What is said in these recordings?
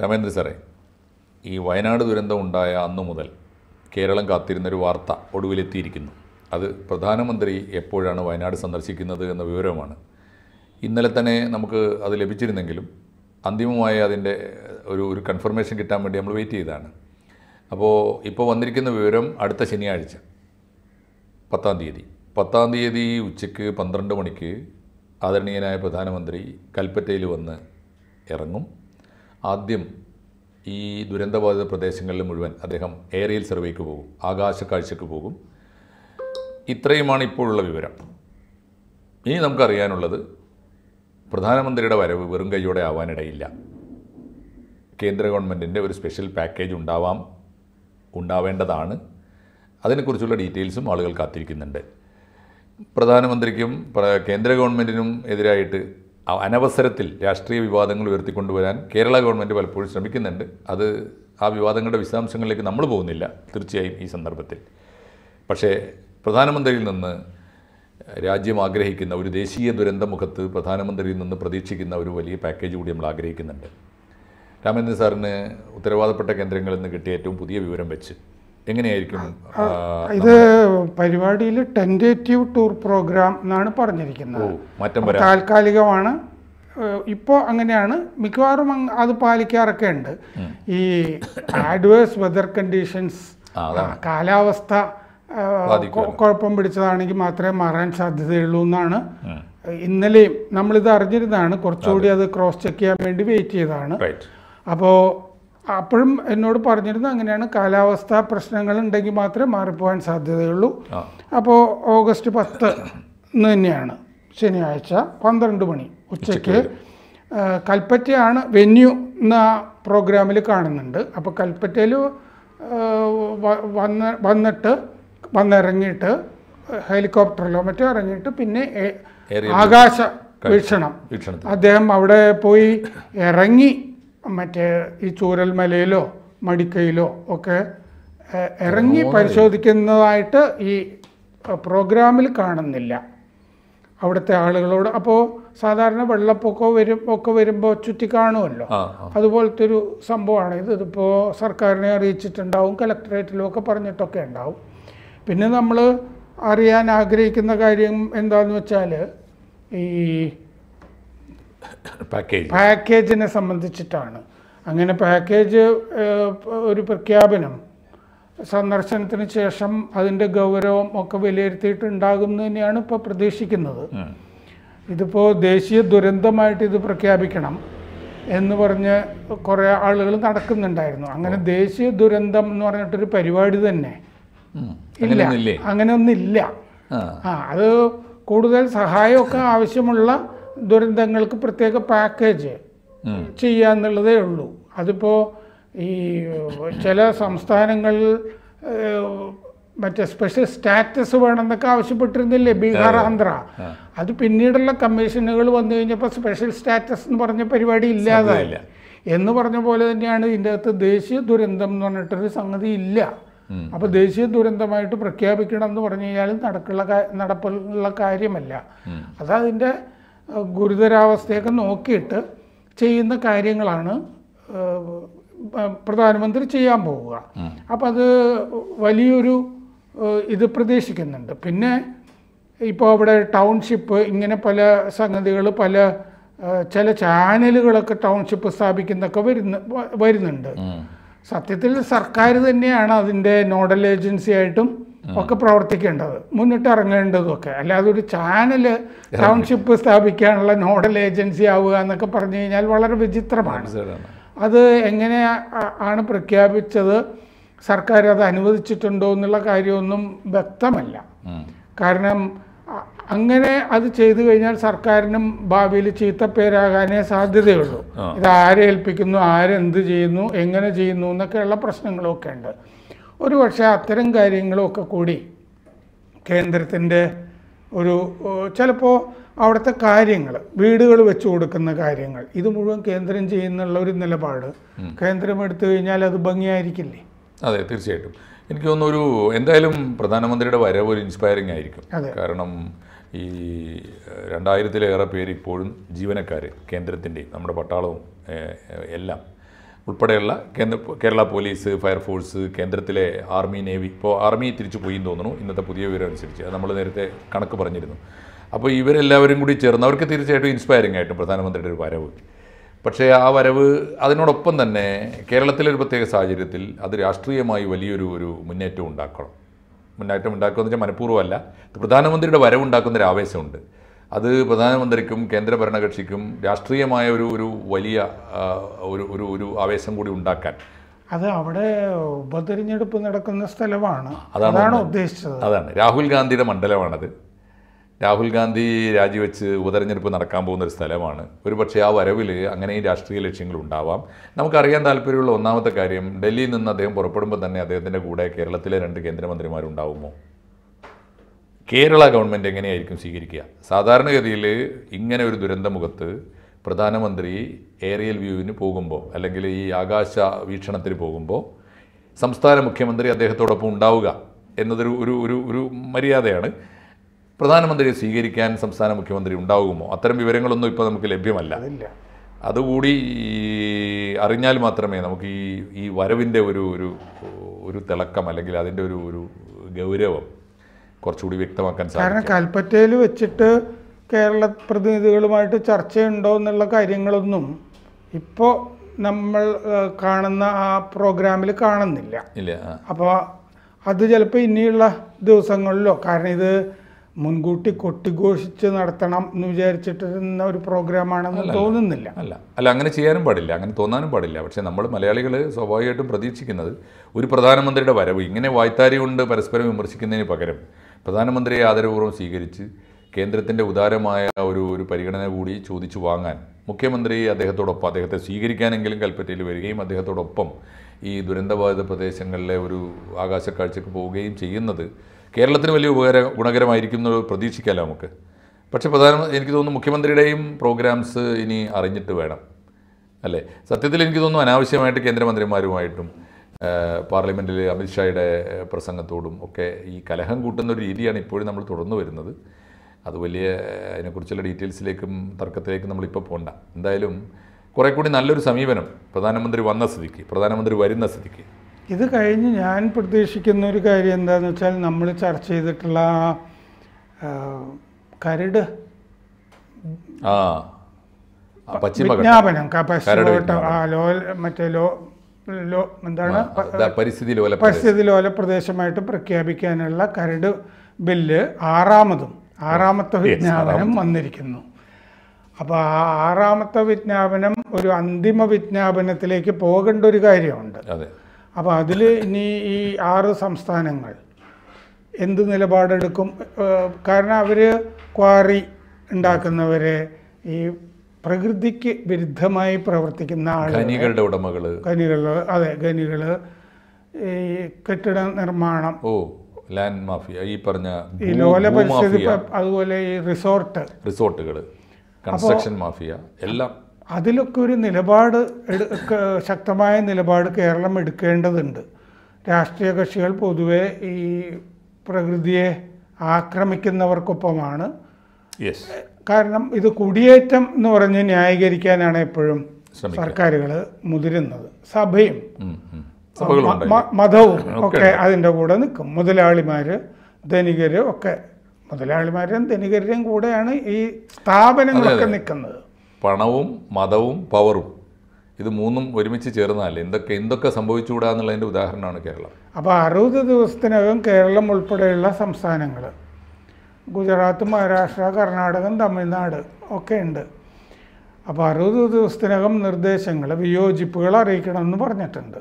രാമേന്ദ്ര സാറേ ഈ വയനാട് ദുരന്തം ഉണ്ടായ അന്നു മുതൽ കേരളം കാത്തിരുന്നൊരു വാർത്ത ഒടുവിലെത്തിയിരിക്കുന്നു അത് പ്രധാനമന്ത്രി എപ്പോഴാണ് വയനാട് സന്ദർശിക്കുന്നത് എന്ന വിവരമാണ് ഇന്നലെ തന്നെ നമുക്ക് അത് ലഭിച്ചിരുന്നെങ്കിലും അന്തിമമായി അതിൻ്റെ ഒരു ഒരു കൺഫർമേഷൻ കിട്ടാൻ വേണ്ടി നമ്മൾ വെയിറ്റ് ചെയ്താണ് അപ്പോൾ ഇപ്പോൾ വന്നിരിക്കുന്ന വിവരം അടുത്ത ശനിയാഴ്ച പത്താം തീയതി പത്താം തീയതി ഉച്ചയ്ക്ക് പന്ത്രണ്ട് മണിക്ക് ആദരണീയനായ പ്രധാനമന്ത്രി കൽപ്പറ്റയിൽ വന്ന് ഇറങ്ങും ആദ്യം ഈ ദുരന്തബാധിത പ്രദേശങ്ങളിൽ മുഴുവൻ അദ്ദേഹം ഏറിയൽ സർവേക്ക് പോകും ആകാശ ആകാശക്കാഴ്ചക്ക് പോകും ഇത്രയുമാണ് ഇപ്പോഴുള്ള വിവരം ഇനി നമുക്കറിയാനുള്ളത് പ്രധാനമന്ത്രിയുടെ വരവ് വെറും കൈയോടെ ആവാനിടയില്ല കേന്ദ്ര ഗവൺമെൻറ്റിൻ്റെ ഒരു സ്പെഷ്യൽ പാക്കേജ് ഉണ്ടാവാം ഉണ്ടാവേണ്ടതാണ് അതിനെക്കുറിച്ചുള്ള ഡീറ്റെയിൽസും ആളുകൾ കാത്തിരിക്കുന്നുണ്ട് പ്രധാനമന്ത്രിക്കും കേന്ദ്ര ഗവൺമെൻറ്റിനും എതിരായിട്ട് അനവസരത്തിൽ രാഷ്ട്രീയ വിവാദങ്ങൾ ഉയർത്തിക്കൊണ്ടുവരാൻ കേരള ഗവൺമെൻറ് പലപ്പോഴും ശ്രമിക്കുന്നുണ്ട് അത് ആ വിവാദങ്ങളുടെ വിശദാംശങ്ങളിലേക്ക് നമ്മൾ പോകുന്നില്ല തീർച്ചയായും ഈ സന്ദർഭത്തിൽ പക്ഷേ പ്രധാനമന്ത്രിയിൽ നിന്ന് രാജ്യം ആഗ്രഹിക്കുന്ന ഒരു ദേശീയ ദുരന്തമുഖത്ത് പ്രധാനമന്ത്രിയിൽ നിന്ന് പ്രതീക്ഷിക്കുന്ന ഒരു വലിയ പാക്കേജ് കൂടി നമ്മൾ ആഗ്രഹിക്കുന്നുണ്ട് രാമേന്ദ്രൻ സാറിന് ഉത്തരവാദപ്പെട്ട കേന്ദ്രങ്ങളിൽ നിന്ന് കിട്ടിയ ഏറ്റവും പുതിയ വിവരം വെച്ച് എങ്ങനെയായിരിക്കും ഇത് പരിപാടിയിൽ ടെൻറ്റേറ്റീവ് ടൂർ പ്രോഗ്രാം എന്നാണ് പറഞ്ഞിരിക്കുന്നത് താൽക്കാലികമാണ് ഇപ്പോൾ അങ്ങനെയാണ് മിക്കവാറും അത് പാലിക്കാറൊക്കെ ഉണ്ട് ഈ ആഡ്വേഴ്സ് വെതർ കണ്ടീഷൻസ് കാലാവസ്ഥ കുഴപ്പം പിടിച്ചതാണെങ്കിൽ മാത്രമേ മാറാൻ സാധ്യതയുള്ളൂ എന്നാണ് ഇന്നലെയും നമ്മളിത് അറിഞ്ഞിരുന്നതാണ് കുറച്ചുകൂടി അത് ക്രോസ് ചെക്ക് ചെയ്യാൻ വേണ്ടി വെയിറ്റ് ചെയ്തതാണ് അപ്പോൾ അപ്പോഴും എന്നോട് പറഞ്ഞിരുന്നത് അങ്ങനെയാണ് കാലാവസ്ഥ പ്രശ്നങ്ങൾ ഉണ്ടെങ്കിൽ മാത്രമേ മാറിപ്പോകാൻ സാധ്യതയുള്ളൂ അപ്പോൾ ഓഗസ്റ്റ് പത്ത് തന്നെയാണ് ശനിയാഴ്ച പന്ത്രണ്ട് മണി ഉച്ചയ്ക്ക് കൽപ്പറ്റയാണ് വെന്യൂ എന്ന പ്രോഗ്രാമിൽ കാണുന്നുണ്ട് അപ്പോൾ കൽപ്പറ്റയിൽ വന്ന് വന്നിട്ട് വന്നിറങ്ങിയിട്ട് ഹെലികോപ്റ്ററിലോ മറ്റോ ഇറങ്ങിയിട്ട് പിന്നെ ആകാശ വീക്ഷണം അദ്ദേഹം അവിടെ പോയി ഇറങ്ങി മറ്റേ ഈ ചൂരൽമലയിലോ മടിക്കയിലോ ഒക്കെ ഇറങ്ങി പരിശോധിക്കുന്നതായിട്ട് ഈ പ്രോഗ്രാമിൽ കാണുന്നില്ല അവിടുത്തെ ആളുകളോട് അപ്പോൾ സാധാരണ വെള്ളപ്പൊക്കോ വരും ഒക്കെ വരുമ്പോൾ ചുറ്റി കാണുമല്ലോ അതുപോലത്തെ ഒരു സംഭവമാണ് ഇത് ഇതിപ്പോൾ സർക്കാരിനെ അറിയിച്ചിട്ടുണ്ടാവും കലക്ടറേറ്റിലും ഒക്കെ പറഞ്ഞിട്ടൊക്കെ ഉണ്ടാവും പിന്നെ നമ്മൾ അറിയാൻ ആഗ്രഹിക്കുന്ന കാര്യം എന്താണെന്ന് വെച്ചാൽ ഈ പാക്കേജ് പാക്കേജിനെ സംബന്ധിച്ചിട്ടാണ് അങ്ങനെ പാക്കേജ് ഒരു പ്രഖ്യാപനം സന്ദർശനത്തിന് ശേഷം അതിൻ്റെ ഗൗരവം ഒക്കെ വിലയിരുത്തിയിട്ടുണ്ടാകും തന്നെയാണ് ഇപ്പോൾ പ്രതീക്ഷിക്കുന്നത് ഇതിപ്പോൾ ദേശീയ ദുരന്തമായിട്ട് ഇത് പ്രഖ്യാപിക്കണം എന്ന് പറഞ്ഞ് കുറേ ആളുകൾ നടക്കുന്നുണ്ടായിരുന്നു അങ്ങനെ ദേശീയ ദുരന്തം എന്ന് പറഞ്ഞിട്ടൊരു പരിപാടി തന്നെ ഇല്ല അങ്ങനെ ഒന്നില്ല ആ അത് കൂടുതൽ സഹായമൊക്കെ ആവശ്യമുള്ള ദുരന്തങ്ങൾക്ക് പ്രത്യേക പാക്കേജ് ചെയ്യുക എന്നുള്ളതേ ഉള്ളൂ അതിപ്പോൾ ഈ ചില സംസ്ഥാനങ്ങളിൽ മറ്റേ സ്പെഷ്യൽ സ്റ്റാറ്റസ് വേണമെന്നൊക്കെ ആവശ്യപ്പെട്ടിരുന്നില്ലേ ബീഹാർ ആന്ധ്ര അത് പിന്നീടുള്ള കമ്മീഷനുകൾ വന്നു കഴിഞ്ഞപ്പോൾ സ്പെഷ്യൽ സ്റ്റാറ്റസ് എന്ന് പറഞ്ഞ പരിപാടി ഇല്ലാതായില്ല എന്ന് പറഞ്ഞ പോലെ തന്നെയാണ് ഇതിൻ്റെ അകത്ത് ദേശീയ ദുരന്തം എന്ന് പറഞ്ഞിട്ടൊരു സംഗതി ഇല്ല അപ്പോൾ ദേശീയ ദുരന്തമായിട്ട് പ്രഖ്യാപിക്കണം എന്ന് പറഞ്ഞു കഴിഞ്ഞാൽ നടക്കുള്ള നടപ്പുള്ള കാര്യമല്ല അതതിന്റെ ഗുരുതരാവസ്ഥയൊക്കെ നോക്കിയിട്ട് ചെയ്യുന്ന കാര്യങ്ങളാണ് പ്രധാനമന്ത്രി ചെയ്യാൻ പോവുക അപ്പം അത് വലിയൊരു ഇത് പ്രതീക്ഷിക്കുന്നുണ്ട് പിന്നെ ഇപ്പോൾ അവിടെ ടൗൺഷിപ്പ് ഇങ്ങനെ പല സംഗതികൾ പല ചില ചാനലുകളൊക്കെ ടൗൺഷിപ്പ് സ്ഥാപിക്കുന്നൊക്കെ വരുന്ന വരുന്നുണ്ട് സത്യത്തിൽ സർക്കാർ തന്നെയാണ് അതിൻ്റെ നോഡൽ ഏജൻസി ആയിട്ടും ഒക്കെ പ്രവർത്തിക്കേണ്ടത് മുന്നിട്ട് ഒക്കെ അല്ലാതെ ഒരു ചാനൽ ടൗൺഷിപ്പ് സ്ഥാപിക്കാനുള്ള നോഡൽ ഏജൻസി ആവുക എന്നൊക്കെ പറഞ്ഞു കഴിഞ്ഞാൽ വളരെ വിചിത്രമാണ് അത് എങ്ങനെ ആണ് പ്രഖ്യാപിച്ചത് സർക്കാർ അത് അനുവദിച്ചിട്ടുണ്ടോ എന്നുള്ള കാര്യമൊന്നും വ്യക്തമല്ല കാരണം അങ്ങനെ അത് ചെയ്തു കഴിഞ്ഞാൽ സർക്കാരിനും ഭാവിയിൽ ചീത്തപ്പേരാകാനേ സാധ്യതയുള്ളൂ ഇത് ആരെ ഏൽപ്പിക്കുന്നു ആരെന്ത് ചെയ്യുന്നു എങ്ങനെ ചെയ്യുന്നു എന്നൊക്കെയുള്ള പ്രശ്നങ്ങളൊക്കെ ഉണ്ട് ഒരുപക്ഷെ അത്തരം കാര്യങ്ങളൊക്കെ കൂടി കേന്ദ്രത്തിൻ്റെ ഒരു ചിലപ്പോൾ അവിടുത്തെ കാര്യങ്ങൾ വീടുകൾ വെച്ചു കൊടുക്കുന്ന കാര്യങ്ങൾ ഇത് മുഴുവൻ കേന്ദ്രം ചെയ്യുന്നുള്ള ഒരു നിലപാട് കേന്ദ്രം എടുത്തു കഴിഞ്ഞാൽ അത് ഭംഗിയായിരിക്കില്ലേ അതെ തീർച്ചയായിട്ടും എനിക്ക് തോന്നുന്നു ഒരു എന്തായാലും പ്രധാനമന്ത്രിയുടെ വരവ് ഒരു ഇൻസ്പയറിംഗ് ആയിരിക്കും കാരണം ഈ രണ്ടായിരത്തിലേറെ പേര് ഇപ്പോഴും ജീവനക്കാർ കേന്ദ്രത്തിൻ്റെയും നമ്മുടെ പട്ടാളവും എല്ലാം ഉൾപ്പെടെയുള്ള കേന്ദ്ര കേരള പോലീസ് ഫയർഫോഴ്സ് കേന്ദ്രത്തിലെ ആർമി നേവി ഇപ്പോൾ ആർമി തിരിച്ചു പോയി എന്ന് തോന്നുന്നു ഇന്നത്തെ പുതിയ വിവരം അനുസരിച്ച് നമ്മൾ നേരത്തെ കണക്ക് പറഞ്ഞിരുന്നു അപ്പോൾ ഇവരെല്ലാവരും കൂടി ചേർന്ന് അവർക്ക് തീർച്ചയായിട്ടും ഇൻസ്പയറിംഗ് ആയിട്ടും പ്രധാനമന്ത്രിയുടെ ഒരു വരവ് പക്ഷേ ആ വരവ് അതിനോടൊപ്പം തന്നെ കേരളത്തിലെ ഒരു പ്രത്യേക സാഹചര്യത്തിൽ അത് രാഷ്ട്രീയമായി വലിയൊരു ഒരു മുന്നേറ്റം ഉണ്ടാക്കണം മുന്നേറ്റം ഉണ്ടാക്കുക എന്ന് വെച്ചാൽ മനഃപൂർവ്വമല്ല പ്രധാനമന്ത്രിയുടെ വരവുണ്ടാക്കുന്നൊരു ആവേശമുണ്ട് അത് പ്രധാനമന്ത്രിക്കും കേന്ദ്ര ഭരണകക്ഷിക്കും രാഷ്ട്രീയമായ ഒരു ഒരു വലിയ ഒരു ഒരു ഒരു ആവേശം കൂടി ഉണ്ടാക്കാൻ അത് അവിടെ ഉപതെരഞ്ഞെടുപ്പ് നടക്കുന്ന സ്ഥലമാണ് അതാണ് ഉദ്ദേശിച്ചത് അതാണ് രാഹുൽ ഗാന്ധിയുടെ മണ്ഡലമാണത് രാഹുൽ ഗാന്ധി രാജിവെച്ച് ഉപതെരഞ്ഞെടുപ്പ് നടക്കാൻ പോകുന്ന ഒരു സ്ഥലമാണ് ഒരു പക്ഷേ ആ വരവിൽ അങ്ങനെയും രാഷ്ട്രീയ ലക്ഷ്യങ്ങൾ ഉണ്ടാവാം നമുക്കറിയാൻ താല്പര്യമുള്ള ഒന്നാമത്തെ കാര്യം ഡൽഹിയിൽ നിന്ന് അദ്ദേഹം പുറപ്പെടുമ്പോൾ തന്നെ അദ്ദേഹത്തിൻ്റെ കൂടെ കേരളത്തിലെ രണ്ട് കേന്ദ്രമന്ത്രിമാരുണ്ടാവുമോ കേരള ഗവൺമെൻറ് എങ്ങനെയായിരിക്കും സ്വീകരിക്കുക സാധാരണഗതിയിൽ ഇങ്ങനെ ഒരു ദുരന്തമുഖത്ത് പ്രധാനമന്ത്രി ഏറിയൽ വ്യൂവിന് പോകുമ്പോൾ അല്ലെങ്കിൽ ഈ ആകാശ വീക്ഷണത്തിന് പോകുമ്പോൾ സംസ്ഥാന മുഖ്യമന്ത്രി അദ്ദേഹത്തോടൊപ്പം ഉണ്ടാവുക എന്നതൊരു ഒരു ഒരു ഒരു മര്യാദയാണ് പ്രധാനമന്ത്രിയെ സ്വീകരിക്കാൻ സംസ്ഥാന മുഖ്യമന്ത്രി ഉണ്ടാകുമോ അത്തരം വിവരങ്ങളൊന്നും ഇപ്പോൾ നമുക്ക് ലഭ്യമല്ല അതുകൂടി അറിഞ്ഞാൽ മാത്രമേ നമുക്ക് ഈ ഈ വരവിൻ്റെ ഒരു ഒരു ഒരു തിളക്കം അല്ലെങ്കിൽ അതിൻ്റെ ഒരു ഒരു ഗൗരവം കുറച്ചുകൂടി വ്യക്തമാക്കാൻ കാരണം കൽപ്പറ്റയിൽ വെച്ചിട്ട് കേരള പ്രതിനിധികളുമായിട്ട് ചർച്ചയുണ്ടോ എന്നുള്ള കാര്യങ്ങളൊന്നും ഇപ്പോൾ നമ്മൾ കാണുന്ന ആ പ്രോഗ്രാമിൽ കാണുന്നില്ല ഇല്ല അപ്പോൾ അത് ചിലപ്പോൾ ഇനിയുള്ള ദിവസങ്ങളിലോ കാരണം ഇത് മുൻകൂട്ടി കൊട്ടിഘോഷിച്ച് നടത്തണം എന്ന് വിചാരിച്ചിട്ടിരുന്ന ഒരു പ്രോഗ്രാമാണെന്ന് തോന്നുന്നില്ല അല്ല അല്ല അങ്ങനെ ചെയ്യാനും പാടില്ല അങ്ങനെ തോന്നാനും പാടില്ല പക്ഷേ നമ്മൾ മലയാളികൾ സ്വാഭാവികമായിട്ടും പ്രതീക്ഷിക്കുന്നത് ഒരു പ്രധാനമന്ത്രിയുടെ വരവ് ഇങ്ങനെ വായ്ത്താരി കൊണ്ട് പരസ്പരം വിമർശിക്കുന്നതിന് പകരം പ്രധാനമന്ത്രിയെ ആദരപൂർവ്വം സ്വീകരിച്ച് കേന്ദ്രത്തിൻ്റെ ഉദാരമായ ഒരു ഒരു പരിഗണന കൂടി ചോദിച്ചു വാങ്ങാൻ മുഖ്യമന്ത്രി അദ്ദേഹത്തോടൊപ്പം അദ്ദേഹത്തെ സ്വീകരിക്കാനെങ്കിലും കൽപ്പറ്റയിൽ വരികയും അദ്ദേഹത്തോടൊപ്പം ഈ ദുരന്തബാധിത പ്രദേശങ്ങളിലെ ഒരു ആകാശക്കാഴ്ചക്ക് പോവുകയും ചെയ്യുന്നത് കേരളത്തിന് വലിയ ഉപകാര ഗുണകരമായിരിക്കും എന്ന് പ്രതീക്ഷിക്കാമല്ലോ നമുക്ക് പക്ഷേ പ്രധാനമന്ത്രി എനിക്ക് തോന്നുന്നു മുഖ്യമന്ത്രിയുടെയും പ്രോഗ്രാംസ് ഇനി അറിഞ്ഞിട്ട് വേണം അല്ലേ സത്യത്തിൽ എനിക്ക് തോന്നുന്നു അനാവശ്യമായിട്ട് കേന്ദ്രമന്ത്രിമാരുമായിട്ടും പാർലമെൻറ്റിൽ അമിത്ഷായുടെ പ്രസംഗത്തോടും ഒക്കെ ഈ കലഹം കൂട്ടുന്ന ഒരു രീതിയാണ് ഇപ്പോഴും നമ്മൾ തുടർന്നു വരുന്നത് അത് വലിയ അതിനെക്കുറിച്ചുള്ള ഡീറ്റെയിൽസിലേക്കും തർക്കത്തിലേക്കും നമ്മളിപ്പോൾ പോകണ്ട എന്തായാലും കുറേ കൂടി നല്ലൊരു സമീപനം പ്രധാനമന്ത്രി വന്ന സ്ഥിതിക്ക് പ്രധാനമന്ത്രി വരുന്ന സ്ഥിതിക്ക് ഇത് കഴിഞ്ഞ് ഞാൻ പ്രതീക്ഷിക്കുന്ന ഒരു കാര്യം എന്താണെന്ന് വെച്ചാൽ നമ്മൾ ചർച്ച ചെയ്തിട്ടുള്ള കരട് വിജ്ഞാപനം ആ മറ്റേ ലോ ലോ എന്താണ് പരിസ്ഥിതി ലോല പരിസ്ഥിതി ലോല പ്രദേശമായിട്ട് പ്രഖ്യാപിക്കാനുള്ള കരട് ബില്ല് ആറാമതും ആറാമത്തെ വിജ്ഞാപനം വന്നിരിക്കുന്നു അപ്പോൾ ആ ആറാമത്തെ വിജ്ഞാപനം ഒരു അന്തിമ വിജ്ഞാപനത്തിലേക്ക് പോകേണ്ട ഒരു കാര്യമുണ്ട് അപ്പോൾ അതിൽ ഇനി ഈ ആറ് സംസ്ഥാനങ്ങൾ എന്ത് നിലപാടെടുക്കും കാരണം അവർ ക്വാറി ഉണ്ടാക്കുന്നവർ ഈ പ്രകൃതിക്ക് വിരുദ്ധമായി പ്രവർത്തിക്കുന്ന ആളുകളുടെ ഉടമകൾ ഖനികൾ അതെ ഖനികൾ ഈ കെട്ടിട നിർമ്മാണം ഓ ലാൻഡ് മാഫിയ ഈ പറഞ്ഞ ഈ ലോല പരിസ്ഥിതി അതുപോലെ ഈ റിസോർട്ട് റിസോർട്ടുകൾ കൺസ്ട്രക്ഷൻ മാഫിയ എല്ലാം അതിലൊക്കെ ഒരു നിലപാട് ശക്തമായ നിലപാട് കേരളം എടുക്കേണ്ടതുണ്ട് രാഷ്ട്രീയ കക്ഷികൾ പൊതുവെ ഈ പ്രകൃതിയെ ആക്രമിക്കുന്നവർക്കൊപ്പമാണ് കാരണം ഇത് കുടിയേറ്റം എന്ന് പറഞ്ഞ് ന്യായീകരിക്കാനാണ് എപ്പോഴും സർക്കാരുകൾ മുതിരുന്നത് സഭയും മതവും ഒക്കെ അതിൻ്റെ കൂടെ നിൽക്കും മുതലാളിമാർ ധനികരും ഒക്കെ മുതലാളിമാരും ധനികരുടെയും കൂടെയാണ് ഈ സ്ഥാപനങ്ങളൊക്കെ നിൽക്കുന്നത് പണവും മതവും പവറും ഇത് മൂന്നും ഒരുമിച്ച് ചേർന്നാൽ എന്തൊക്കെ എന്തൊക്കെ സംഭവിച്ചുകൂടാ എന്നുള്ളതിൻ്റെ ഉദാഹരണമാണ് കേരളം അപ്പോൾ അറുപത് ദിവസത്തിനകം കേരളം ഉൾപ്പെടെയുള്ള സംസ്ഥാനങ്ങൾ ഗുജറാത്ത് മഹാരാഷ്ട്ര കർണാടകം തമിഴ്നാട് ഒക്കെ ഉണ്ട് അപ്പോൾ അറുപത് ദിവസത്തിനകം നിർദ്ദേശങ്ങൾ വിയോജിപ്പുകൾ അറിയിക്കണമെന്ന് പറഞ്ഞിട്ടുണ്ട്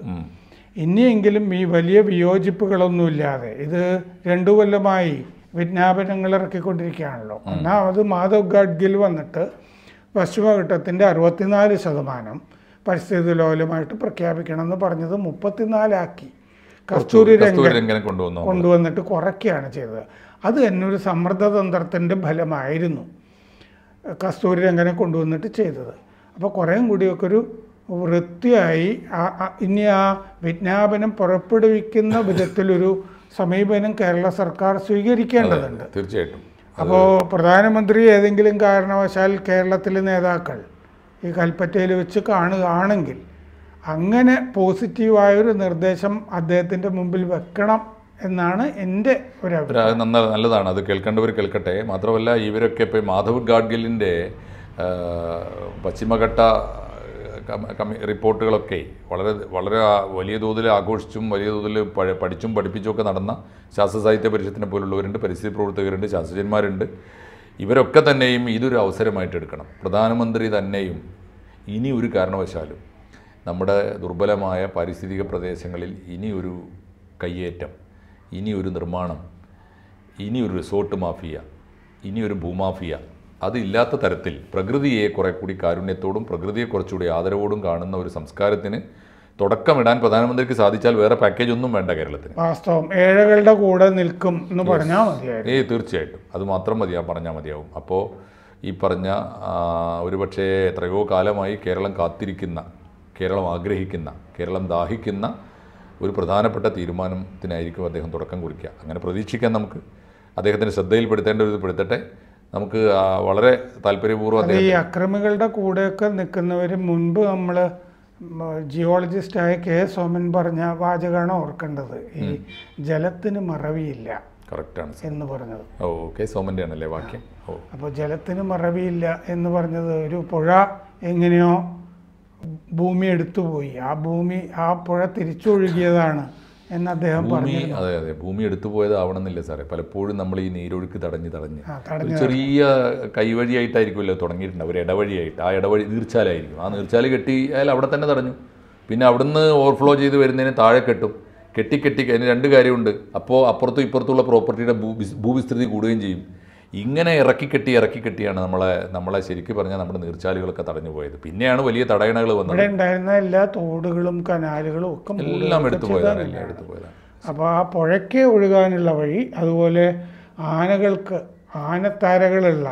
ഇനിയെങ്കിലും ഈ വലിയ വിയോജിപ്പുകളൊന്നുമില്ലാതെ ഇത് രണ്ടു കൊല്ലമായി വിജ്ഞാപനങ്ങൾ ഇറക്കിക്കൊണ്ടിരിക്കുകയാണല്ലോ ഒന്നാമത് മാധവ് ഗാഡ്ഗിൽ വന്നിട്ട് പശ്ചിമഘട്ടത്തിൻ്റെ അറുപത്തിനാല് ശതമാനം പരിസ്ഥിതി ലോലമായിട്ട് പ്രഖ്യാപിക്കണമെന്ന് പറഞ്ഞത് മുപ്പത്തിനാലാക്കി കസ്തൂരി രംഗൻ കൊണ്ടുവന്നിട്ട് കുറയ്ക്കുകയാണ് ചെയ്തത് അത് തന്നെ ഒരു സമ്മർദ്ദതന്ത്രത്തിൻ്റെ ഫലമായിരുന്നു കസ്തൂരി രംഗനെ കൊണ്ടുവന്നിട്ട് ചെയ്തത് അപ്പോൾ കുറേം കൂടിയൊക്കെ ഒരു വൃത്തിയായി ഇനി ആ വിജ്ഞാപനം പുറപ്പെടുവിക്കുന്ന വിധത്തിലൊരു സമീപനം കേരള സർക്കാർ സ്വീകരിക്കേണ്ടതുണ്ട് തീർച്ചയായിട്ടും അപ്പോൾ പ്രധാനമന്ത്രി ഏതെങ്കിലും കാരണവശാൽ കേരളത്തിലെ നേതാക്കൾ ഈ കൽപ്പറ്റയിൽ വെച്ച് കാണുകയാണെങ്കിൽ അങ്ങനെ പോസിറ്റീവായൊരു നിർദ്ദേശം അദ്ദേഹത്തിൻ്റെ മുമ്പിൽ വെക്കണം എന്നാണ് എൻ്റെ ഒരു അഭിപ്രായം നന്നായി നല്ലതാണ് അത് കേൾക്കേണ്ടവർ കേൾക്കട്ടെ മാത്രമല്ല ഇവരൊക്കെ ഇപ്പോൾ മാധവ് ഗാഡ്ഗിലിൻ്റെ പശ്ചിമഘട്ട റിപ്പോർട്ടുകളൊക്കെ വളരെ വളരെ വലിയ തോതിൽ ആഘോഷിച്ചും വലിയ തോതിൽ പഠിച്ചും പഠിപ്പിച്ചും ഒക്കെ നടന്ന ശാസ്ത്ര സാഹിത്യ പരിഷത്തിനെ പോലുള്ളവരുണ്ട് പരിസ്ഥിതി പ്രവർത്തകരുണ്ട് ശാസ്ത്രജ്ഞന്മാരുണ്ട് ഇവരൊക്കെ തന്നെയും ഇതൊരു അവസരമായിട്ട് എടുക്കണം പ്രധാനമന്ത്രി തന്നെയും ഇനി ഒരു കാരണവശാലും നമ്മുടെ ദുർബലമായ പാരിസ്ഥിതിക പ്രദേശങ്ങളിൽ ഇനി ഒരു കയ്യേറ്റം ഇനി ഒരു നിർമ്മാണം ഇനി ഒരു റിസോർട്ട് മാഫിയ ഇനി ഒരു ഭൂമാഫിയ അതില്ലാത്ത തരത്തിൽ പ്രകൃതിയെ കുറെ കൂടി കാരുണ്യത്തോടും പ്രകൃതിയെ കുറച്ചുകൂടി ആദരവോടും കാണുന്ന ഒരു സംസ്കാരത്തിന് തുടക്കമിടാൻ പ്രധാനമന്ത്രിക്ക് സാധിച്ചാൽ വേറെ പാക്കേജ് ഒന്നും വേണ്ട കേരളത്തിന് വാസ്തവം ഏഴകളുടെ കൂടെ നിൽക്കും എന്ന് പറഞ്ഞാൽ മതിയായിരുന്നു ഏ തീർച്ചയായിട്ടും അത് മാത്രം മതിയാ പറഞ്ഞാൽ മതിയാവും അപ്പോൾ ഈ പറഞ്ഞ ഒരുപക്ഷെ എത്രയോ കാലമായി കേരളം കാത്തിരിക്കുന്ന കേരളം ആഗ്രഹിക്കുന്ന കേരളം ദാഹിക്കുന്ന ഒരു പ്രധാനപ്പെട്ട തീരുമാനത്തിനായിരിക്കും അദ്ദേഹം തുടക്കം കുറിക്കുക അങ്ങനെ പ്രതീക്ഷിക്കാൻ നമുക്ക് അദ്ദേഹത്തിന് ശ്രദ്ധയിൽപ്പെടുത്തേണ്ട ഒരു പെടുത്തട്ടെ നമുക്ക് വളരെ താല്പര്യപൂർവ്വം ഈ അക്രമികളുടെ കൂടെയൊക്കെ നിൽക്കുന്നവർ മുൻപ് നമ്മൾ ജിയോളജിസ്റ്റായ കെ സോമൻ പറഞ്ഞ വാചകമാണ് ഓർക്കേണ്ടത് ഈ ജലത്തിന് മറവിയില്ല കറക്റ്റാണ് എന്ന് പറഞ്ഞത് സോമന്റെ ആണല്ലേ വാക്യം അപ്പോൾ ജലത്തിന് മറവിയില്ല എന്ന് പറഞ്ഞത് ഒരു പുഴ എങ്ങനെയോ ഭൂമി എടുത്തുപോയി ആ ഭൂമി ആ പുഴ തിരിച്ചൊഴുകിയതാണ് എന്ന് അദ്ദേഹം പറഞ്ഞു അതെ അതെ ഭൂമി എടുത്തു പോയതാവണമെന്നില്ല സാറേ പലപ്പോഴും നമ്മൾ ഈ നീരൊഴുക്ക് തടഞ്ഞ് തടഞ്ഞ് ചെറിയ കൈവഴിയായിട്ടായിരിക്കുമല്ലോ തുടങ്ങിയിട്ടുണ്ട് ഒരു ഇടവഴിയായിട്ട് ആ ഇടവഴി നീർച്ചാലായിരിക്കും ആ നീർച്ചാൽ കെട്ടി അയാൾ അവിടെ തന്നെ തടഞ്ഞു പിന്നെ അവിടുന്ന് ഓവർഫ്ലോ ചെയ്ത് വരുന്നതിന് താഴെ കെട്ടും കെട്ടി കെട്ടി അതിന് രണ്ട് കാര്യമുണ്ട് അപ്പോൾ അപ്പുറത്തും ഇപ്പുറത്തുള്ള പ്രോപ്പർട്ടിയുടെ ഭൂവിസ്തൃതി കൂടുകയും ചെയ്യും ഇങ്ങനെ ഇറക്കിക്കെട്ടി ഇറക്കിക്കെട്ടിയാണ് നമ്മളെ നമ്മളെ ശരിക്കു പറഞ്ഞാൽ നമ്മുടെ നീർച്ചാലുകളൊക്കെ തടഞ്ഞു പോയത് പിന്നെയാണ് വലിയ തടയണകൾ വന്നത് ഉണ്ടായിരുന്ന എല്ലാ തോടുകളും കനാലുകളും ഒക്കെ എല്ലാം എടുത്തു പോയതാണ് എല്ലാം എടുത്തു പോയതാണ് അപ്പോൾ ആ പുഴയ്ക്ക് ഒഴുകാനുള്ള വഴി അതുപോലെ ആനകൾക്ക് ആനത്താരകളുള്ള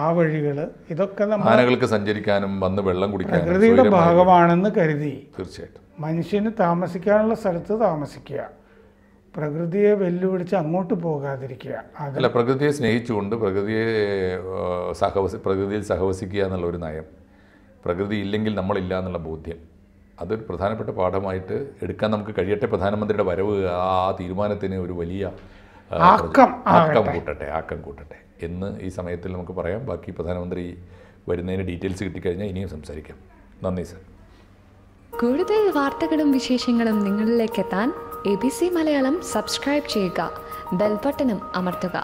ആ വഴികൾ ഇതൊക്കെ നമ്മൾ ആനകൾക്ക് സഞ്ചരിക്കാനും വന്ന് വെള്ളം കുടിക്കാനും പ്രകൃതിയുടെ ഭാഗമാണെന്ന് കരുതി തീർച്ചയായിട്ടും മനുഷ്യന് താമസിക്കാനുള്ള സ്ഥലത്ത് താമസിക്കുക പ്രകൃതിയെ വെല്ലുവിളിച്ച് അങ്ങോട്ട് പോകാതിരിക്കുക അല്ല പ്രകൃതിയെ സ്നേഹിച്ചുകൊണ്ട് പ്രകൃതിയെ സഹവസി പ്രകൃതിയിൽ സഹവസിക്കുക എന്നുള്ള ഒരു നയം പ്രകൃതി ഇല്ലെങ്കിൽ നമ്മളില്ല എന്നുള്ള ബോധ്യം അതൊരു പ്രധാനപ്പെട്ട പാഠമായിട്ട് എടുക്കാൻ നമുക്ക് കഴിയട്ടെ പ്രധാനമന്ത്രിയുടെ വരവ് ആ തീരുമാനത്തിന് ഒരു വലിയ ആക്കം കൂട്ടട്ടെ ആക്കം കൂട്ടട്ടെ എന്ന് ഈ സമയത്തിൽ നമുക്ക് പറയാം ബാക്കി പ്രധാനമന്ത്രി വരുന്നതിന് ഡീറ്റെയിൽസ് കിട്ടിക്കഴിഞ്ഞാൽ ഇനിയും സംസാരിക്കാം നന്ദി സർ കൂടുതൽ വാർത്തകളും വിശേഷങ്ങളും നിങ്ങളിലേക്ക് എത്താൻ A B C Malayalam subscribe ചെയ്യുക ബെൽബട്ടനും അമർത്തുക